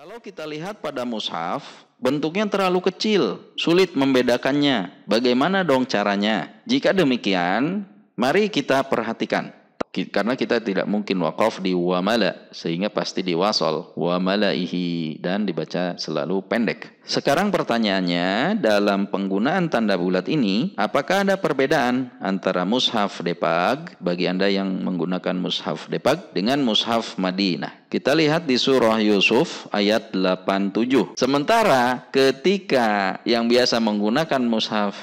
Kalau kita lihat pada mushaf, bentuknya terlalu kecil, sulit membedakannya. Bagaimana dong caranya? Jika demikian, mari kita perhatikan karena kita tidak mungkin wakaf di wamala sehingga pasti di wasol wamalaihi dan dibaca selalu pendek. Sekarang pertanyaannya dalam penggunaan tanda bulat ini apakah ada perbedaan antara mushaf depag bagi Anda yang menggunakan mushaf depag dengan mushaf Madinah? Kita lihat di surah Yusuf ayat 87. Sementara ketika yang biasa menggunakan mushaf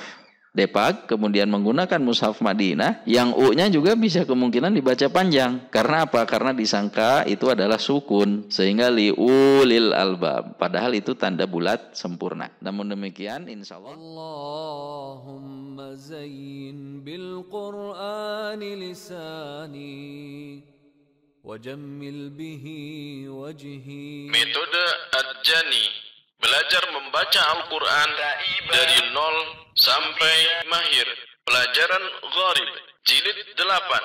Depak, kemudian menggunakan mushaf Madinah, yang U-nya juga bisa kemungkinan dibaca panjang. Karena apa? Karena disangka itu adalah sukun, sehingga liulil albab. Padahal itu tanda bulat sempurna. Namun demikian, insya Allah. Metode Adjani Belajar membaca Al-Quran dari nol sampai mahir. Pelajaran Gharib, jilid delapan.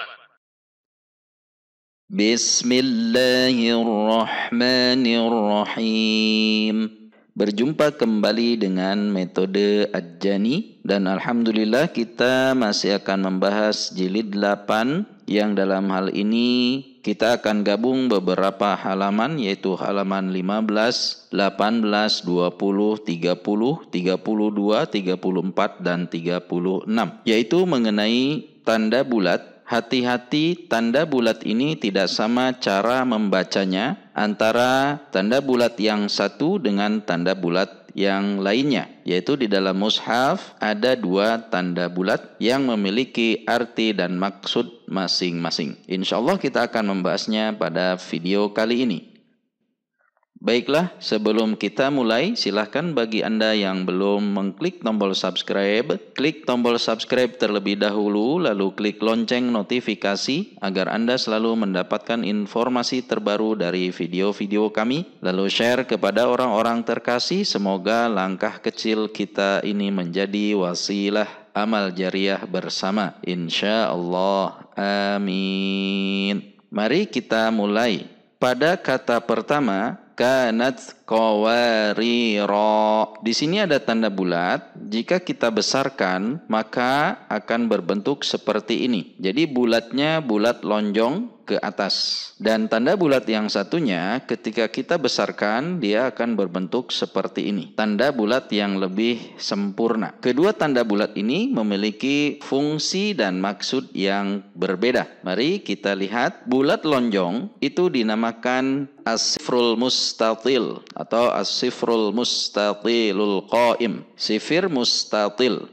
Bismillahirrahmanirrahim. Berjumpa kembali dengan metode Ajani dan Alhamdulillah kita masih akan membahas jilid 8 yang dalam hal ini kita akan gabung beberapa halaman yaitu halaman 15, 18, 20, 30, 32, 34 dan 36 yaitu mengenai tanda bulat hati-hati tanda bulat ini tidak sama cara membacanya antara tanda bulat yang satu dengan tanda bulat yang lainnya yaitu di dalam mushaf ada dua tanda bulat yang memiliki arti dan maksud masing-masing. insyaallah kita akan membahasnya pada video kali ini. Baiklah, sebelum kita mulai, silahkan bagi Anda yang belum mengklik tombol subscribe, klik tombol subscribe terlebih dahulu, lalu klik lonceng notifikasi agar Anda selalu mendapatkan informasi terbaru dari video-video kami. Lalu share kepada orang-orang terkasih, semoga langkah kecil kita ini menjadi wasilah amal jariah bersama. Insya Allah, amin. Mari kita mulai. Pada kata pertama, kanat roh. Di sini ada tanda bulat. Jika kita besarkan, maka akan berbentuk seperti ini. Jadi bulatnya bulat lonjong ke atas. Dan tanda bulat yang satunya ketika kita besarkan dia akan berbentuk seperti ini. Tanda bulat yang lebih sempurna. Kedua tanda bulat ini memiliki fungsi dan maksud yang berbeda. Mari kita lihat bulat lonjong itu dinamakan asifrul mustatil atau asifrul mustatilul qaim. Sifir mustatil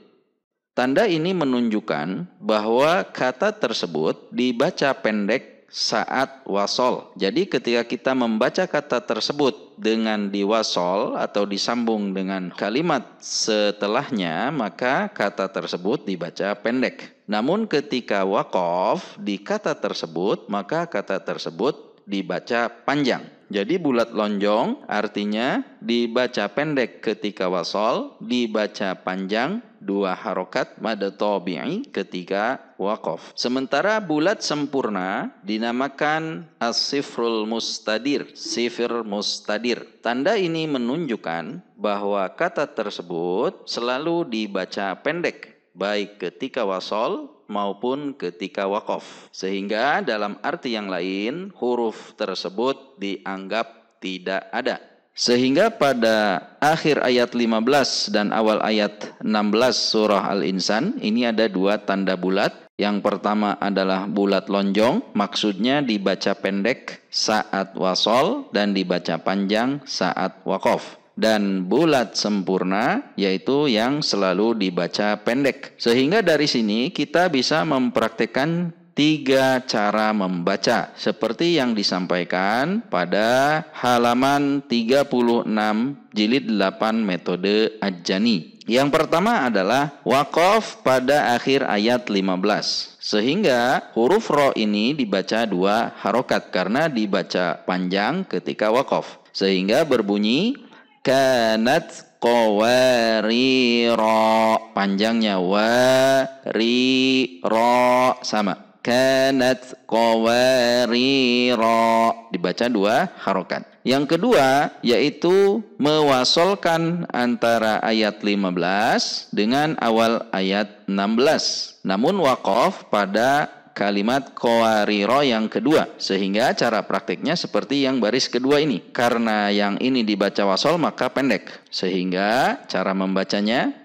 Tanda ini menunjukkan bahwa kata tersebut dibaca pendek saat wasol. Jadi ketika kita membaca kata tersebut dengan diwasol atau disambung dengan kalimat setelahnya, maka kata tersebut dibaca pendek. Namun ketika wakof di kata tersebut, maka kata tersebut dibaca panjang. Jadi bulat lonjong artinya dibaca pendek ketika wasol, dibaca panjang dua harokat mada tabi'i ketika wakof. Sementara bulat sempurna dinamakan as-sifrul mustadir, sifir mustadir. Tanda ini menunjukkan bahwa kata tersebut selalu dibaca pendek, baik ketika wasol maupun ketika wakof. Sehingga dalam arti yang lain, huruf tersebut dianggap tidak ada. Sehingga pada akhir ayat 15 dan awal ayat 16 surah Al-Insan ini ada dua tanda bulat. Yang pertama adalah bulat lonjong, maksudnya dibaca pendek saat wasol dan dibaca panjang saat wakof. Dan bulat sempurna yaitu yang selalu dibaca pendek. Sehingga dari sini kita bisa mempraktekkan tiga cara membaca seperti yang disampaikan pada halaman 36 jilid 8 metode Ajani. Yang pertama adalah wakof pada akhir ayat 15. Sehingga huruf ro ini dibaca dua harokat karena dibaca panjang ketika wakof. Sehingga berbunyi kanat qawariro panjangnya wa ri ro sama kanat qawarira dibaca dua harokat yang kedua yaitu mewasolkan antara ayat 15 dengan awal ayat 16 namun wakof pada kalimat kowariro yang kedua sehingga cara praktiknya seperti yang baris kedua ini karena yang ini dibaca wasol maka pendek sehingga cara membacanya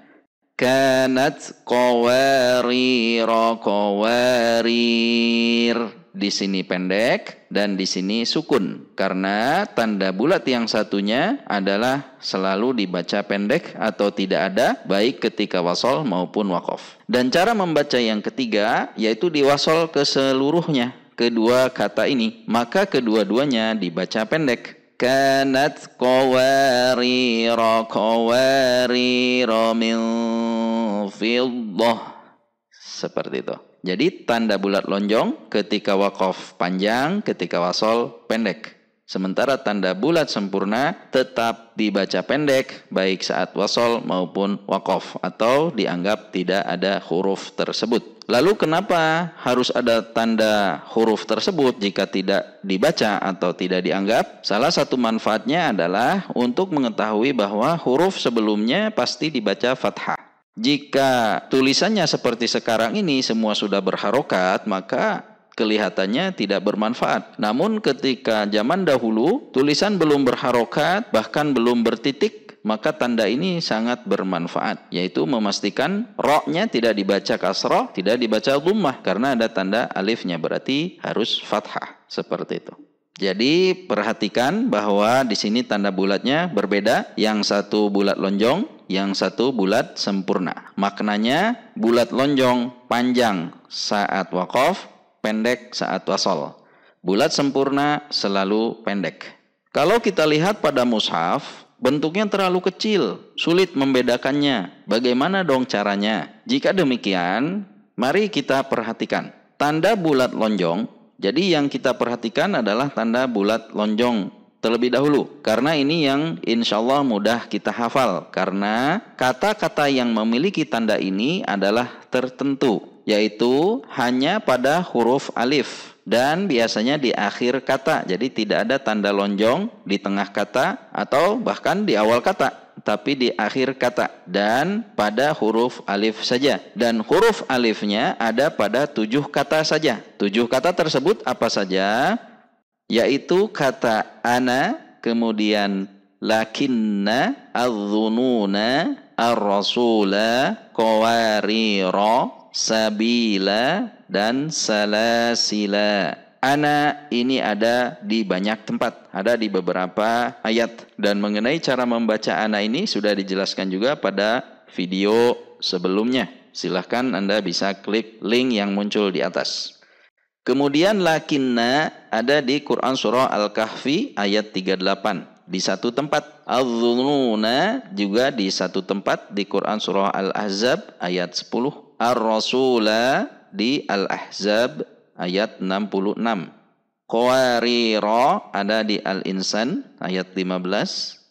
kanat qawarira qawarir di sini pendek dan di sini sukun karena tanda bulat yang satunya adalah selalu dibaca pendek atau tidak ada baik ketika wasol maupun wakof dan cara membaca yang ketiga yaitu diwasol keseluruhnya kedua kata ini maka kedua-duanya dibaca pendek كانت قوارير قوارير من فضة seperti itu. Jadi tanda bulat lonjong ketika wakaf panjang, ketika wasol pendek. Sementara tanda bulat sempurna tetap dibaca pendek baik saat wasol maupun wakof atau dianggap tidak ada huruf tersebut. Lalu kenapa harus ada tanda huruf tersebut jika tidak dibaca atau tidak dianggap? Salah satu manfaatnya adalah untuk mengetahui bahwa huruf sebelumnya pasti dibaca fathah. Jika tulisannya seperti sekarang ini semua sudah berharokat, maka kelihatannya tidak bermanfaat. Namun ketika zaman dahulu tulisan belum berharokat bahkan belum bertitik maka tanda ini sangat bermanfaat yaitu memastikan roknya tidak dibaca kasroh tidak dibaca dhammah karena ada tanda alifnya berarti harus fathah seperti itu jadi perhatikan bahwa di sini tanda bulatnya berbeda yang satu bulat lonjong yang satu bulat sempurna maknanya bulat lonjong panjang saat wakaf pendek saat wasol. Bulat sempurna selalu pendek. Kalau kita lihat pada mushaf, bentuknya terlalu kecil, sulit membedakannya. Bagaimana dong caranya? Jika demikian, mari kita perhatikan. Tanda bulat lonjong, jadi yang kita perhatikan adalah tanda bulat lonjong terlebih dahulu. Karena ini yang insya Allah mudah kita hafal. Karena kata-kata yang memiliki tanda ini adalah tertentu yaitu hanya pada huruf alif dan biasanya di akhir kata. Jadi tidak ada tanda lonjong di tengah kata atau bahkan di awal kata, tapi di akhir kata dan pada huruf alif saja. Dan huruf alifnya ada pada tujuh kata saja. Tujuh kata tersebut apa saja? Yaitu kata ana, kemudian lakinna, adzununa, ar-rasula, qawarira, sabila dan salasila. Ana ini ada di banyak tempat, ada di beberapa ayat. Dan mengenai cara membaca ana ini sudah dijelaskan juga pada video sebelumnya. Silahkan Anda bisa klik link yang muncul di atas. Kemudian lakinna ada di Quran Surah Al-Kahfi ayat 38 di satu tempat. Al-dhununa juga di satu tempat di Quran Surah Al-Ahzab ayat 10 ar-rasula di Al-Ahzab ayat 66. Qawarira ada di Al-Insan ayat 15.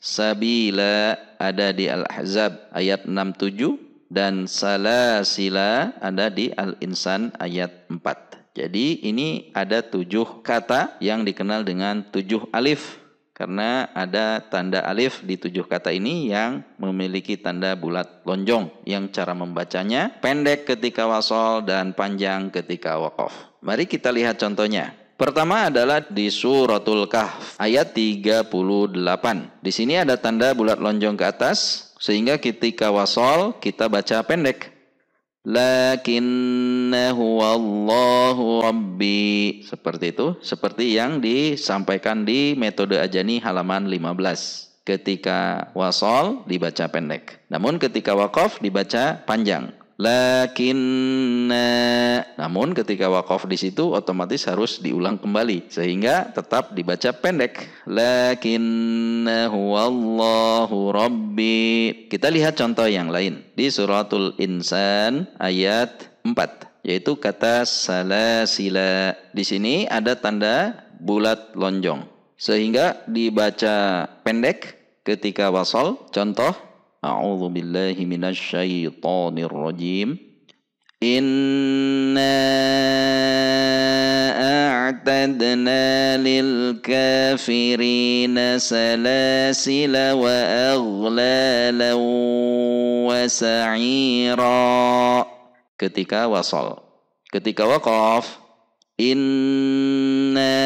Sabila ada di Al-Ahzab ayat 67 dan salasila ada di Al-Insan ayat 4. Jadi ini ada tujuh kata yang dikenal dengan tujuh alif karena ada tanda alif di tujuh kata ini yang memiliki tanda bulat lonjong yang cara membacanya pendek ketika wasol dan panjang ketika wakof. Mari kita lihat contohnya. Pertama adalah di suratul kahf ayat 38. Di sini ada tanda bulat lonjong ke atas sehingga ketika wasol kita baca pendek lakinnahu wallahu rabbi seperti itu seperti yang disampaikan di metode ajani halaman 15 ketika wasol dibaca pendek namun ketika wakof dibaca panjang lakinna. Namun ketika wakaf di situ otomatis harus diulang kembali sehingga tetap dibaca pendek. Lakinna huwallahu rabbi. Kita lihat contoh yang lain di suratul insan ayat 4 yaitu kata salasila. Di sini ada tanda bulat lonjong sehingga dibaca pendek ketika wasol. Contoh أعوذ بالله من الشيطان الرجيم إنا أعتدنا للكافرين سلاسل وأغلالا وسعيرا ketika wasal ketika waqaf inna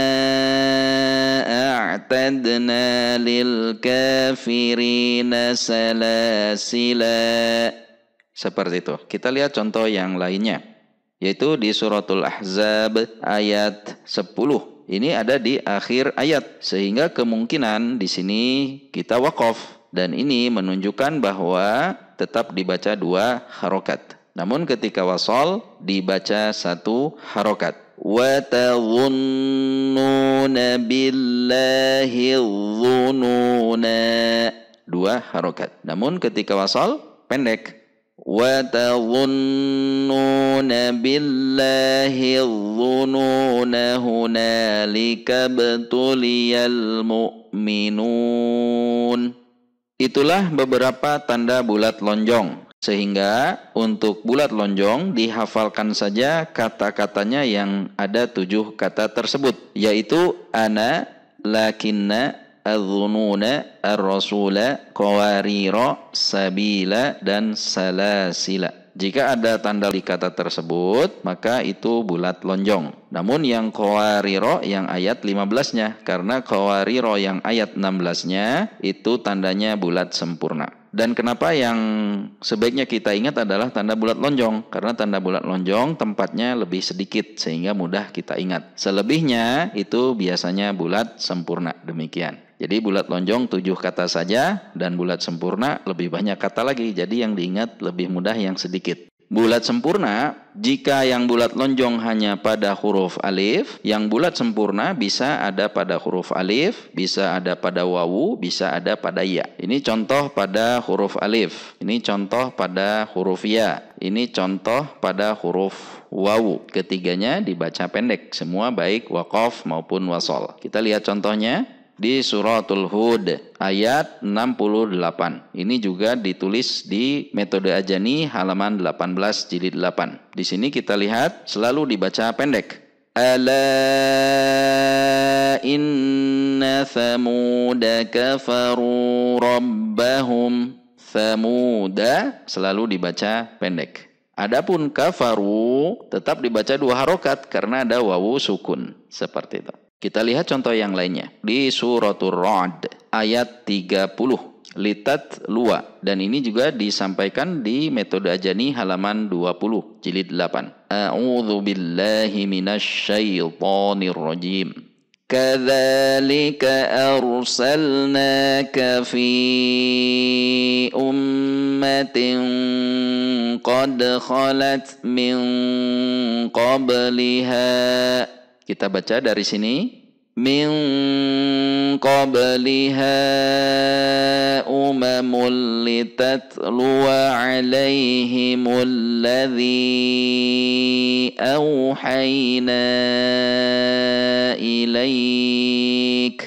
وأعتدنا للكافرين سلاسلا Seperti itu. Kita lihat contoh yang lainnya. Yaitu di suratul Ahzab ayat 10. Ini ada di akhir ayat. Sehingga kemungkinan di sini kita wakaf. Dan ini menunjukkan bahwa tetap dibaca dua harokat. Namun ketika wasol dibaca satu harokat. وتظنون بالله الظنونا dua harokat. Namun ketika wasal pendek. وتظنون بالله الظنون هنالك ابتلي المؤمنون Itulah beberapa tanda bulat lonjong. Sehingga untuk bulat lonjong dihafalkan saja kata-katanya yang ada tujuh kata tersebut. Yaitu ana, lakinna, adzununa, ar-rasula, sabila, dan salasila. Jika ada tanda di kata tersebut, maka itu bulat lonjong. Namun yang kawariro yang ayat 15-nya, karena kawariro yang ayat 16-nya itu tandanya bulat sempurna. Dan kenapa yang sebaiknya kita ingat adalah tanda bulat lonjong karena tanda bulat lonjong tempatnya lebih sedikit sehingga mudah kita ingat. Selebihnya itu biasanya bulat sempurna demikian. Jadi bulat lonjong tujuh kata saja dan bulat sempurna lebih banyak kata lagi. Jadi yang diingat lebih mudah yang sedikit bulat sempurna jika yang bulat lonjong hanya pada huruf alif, yang bulat sempurna bisa ada pada huruf alif, bisa ada pada wawu, bisa ada pada ya. Ini contoh pada huruf alif, ini contoh pada huruf ya, ini contoh pada huruf wawu. Ketiganya dibaca pendek, semua baik wakof maupun wasol. Kita lihat contohnya di suratul Hud ayat 68. Ini juga ditulis di metode Ajani halaman 18 jilid 8. Di sini kita lihat selalu dibaca pendek. Ala inna thamuda kafaru rabbahum. Thamuda selalu dibaca pendek. Adapun kafaru tetap dibaca dua harokat karena ada wawu sukun. Seperti itu. Kita lihat contoh yang lainnya di suratul Ra'd ayat 30 litat lua dan ini juga disampaikan di metode ajani halaman 20 jilid 8. A'udzu billahi minasyaitonir rajim. kadzalika arsalnaka fi ummatin, Qad khalat min qablihaa kita baca dari sini. Min qabliha umamul litatluwa alaihimul ladhi awhayna ilaik.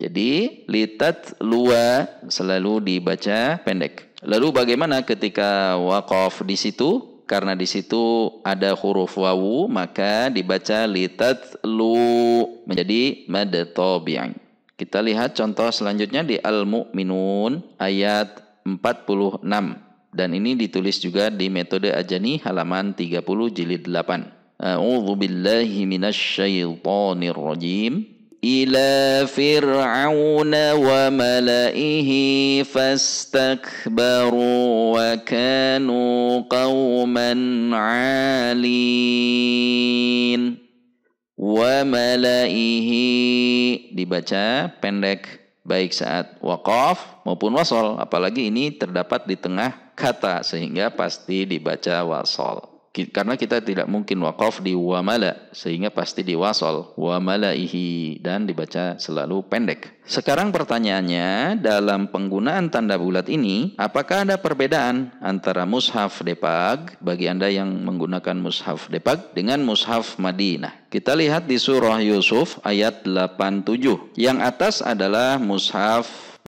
Jadi litat luwa selalu dibaca pendek. Lalu bagaimana ketika wakaf di situ? karena di situ ada huruf wawu maka dibaca litat lu menjadi mad tabi'in. Kita lihat contoh selanjutnya di Al-Mu'minun ayat 46 dan ini ditulis juga di metode Ajani halaman 30 jilid 8. A'udzu billahi minasyaitonir rajim. إلى فرعون وملئه فاستكبروا وكانوا قوما عالين وملئه dibaca pendek baik saat wakaf maupun wasol apalagi ini terdapat di tengah kata sehingga pasti dibaca wasol karena kita tidak mungkin wakaf di wamala sehingga pasti di wasol wamalaihi dan dibaca selalu pendek. Sekarang pertanyaannya dalam penggunaan tanda bulat ini apakah ada perbedaan antara mushaf depag bagi Anda yang menggunakan mushaf depag dengan mushaf Madinah? Kita lihat di surah Yusuf ayat 87. Yang atas adalah mushaf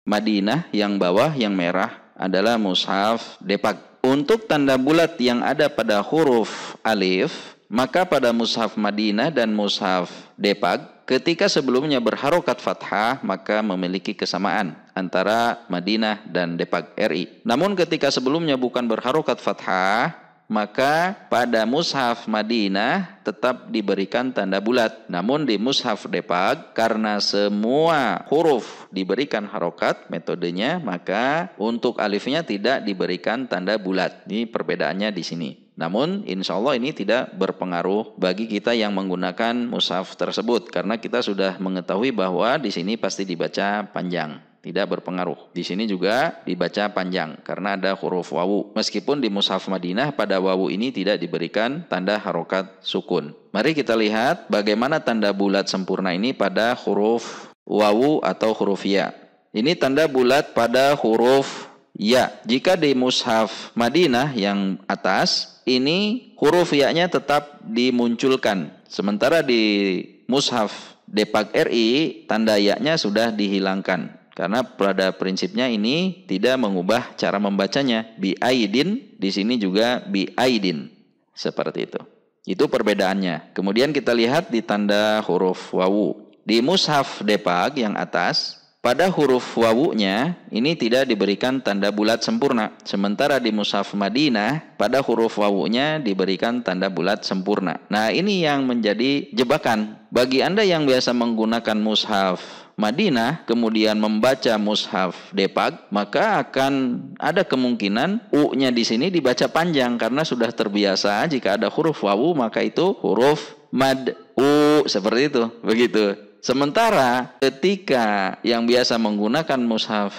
Madinah, yang bawah yang merah adalah mushaf depag. Untuk tanda bulat yang ada pada huruf alif, maka pada mushaf Madinah dan mushaf Depag, ketika sebelumnya berharokat fathah, maka memiliki kesamaan antara Madinah dan Depag RI. Namun ketika sebelumnya bukan berharokat fathah, maka pada mushaf Madinah tetap diberikan tanda bulat. Namun di mushaf Depak karena semua huruf diberikan harokat metodenya maka untuk alifnya tidak diberikan tanda bulat. Ini perbedaannya di sini. Namun insya Allah ini tidak berpengaruh bagi kita yang menggunakan mushaf tersebut karena kita sudah mengetahui bahwa di sini pasti dibaca panjang tidak berpengaruh. Di sini juga dibaca panjang karena ada huruf wawu. Meskipun di mushaf Madinah pada wawu ini tidak diberikan tanda harokat sukun. Mari kita lihat bagaimana tanda bulat sempurna ini pada huruf wawu atau huruf ya. Ini tanda bulat pada huruf Ya, jika di mushaf Madinah yang atas ini huruf ya-nya tetap dimunculkan. Sementara di mushaf Depak RI tanda ya-nya sudah dihilangkan. Karena pada prinsipnya ini tidak mengubah cara membacanya. Bi aidin di sini juga bi aidin. Seperti itu. Itu perbedaannya. Kemudian kita lihat di tanda huruf wawu. Di mushaf Depak yang atas pada huruf wawunya ini tidak diberikan tanda bulat sempurna, sementara di mushaf Madinah pada huruf wawunya diberikan tanda bulat sempurna. Nah, ini yang menjadi jebakan bagi Anda yang biasa menggunakan mushaf Madinah kemudian membaca mushaf Depag maka akan ada kemungkinan u-nya di sini dibaca panjang karena sudah terbiasa jika ada huruf wawu maka itu huruf mad u seperti itu begitu Sementara ketika yang biasa menggunakan mushaf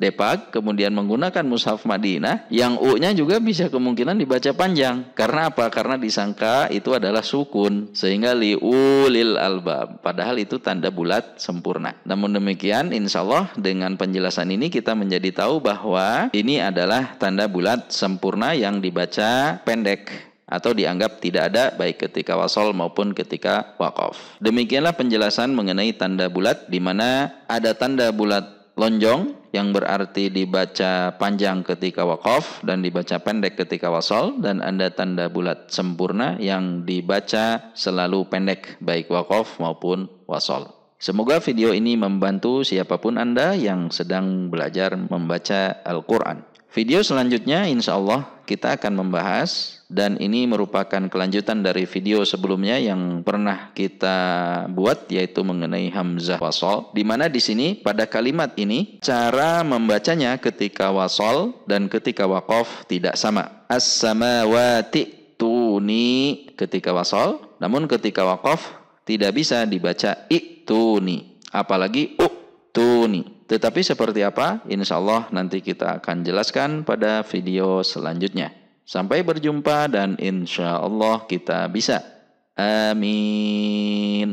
Depak kemudian menggunakan mushaf Madinah yang U-nya juga bisa kemungkinan dibaca panjang karena apa? Karena disangka itu adalah sukun sehingga lil albab padahal itu tanda bulat sempurna. Namun demikian insya Allah dengan penjelasan ini kita menjadi tahu bahwa ini adalah tanda bulat sempurna yang dibaca pendek atau dianggap tidak ada baik ketika wasol maupun ketika wakaf. Demikianlah penjelasan mengenai tanda bulat di mana ada tanda bulat lonjong yang berarti dibaca panjang ketika wakaf dan dibaca pendek ketika wasol dan ada tanda bulat sempurna yang dibaca selalu pendek baik wakaf maupun wasol. Semoga video ini membantu siapapun Anda yang sedang belajar membaca Al-Quran. Video selanjutnya insya Allah kita akan membahas dan ini merupakan kelanjutan dari video sebelumnya yang pernah kita buat yaitu mengenai hamzah wasol di mana di sini pada kalimat ini cara membacanya ketika wasol dan ketika wakof tidak sama as-samawati tuni ketika wasol namun ketika wakof tidak bisa dibaca ituni apalagi uktuni tetapi seperti apa insya Allah nanti kita akan jelaskan pada video selanjutnya Sampai berjumpa dan insya Allah kita bisa. Amin.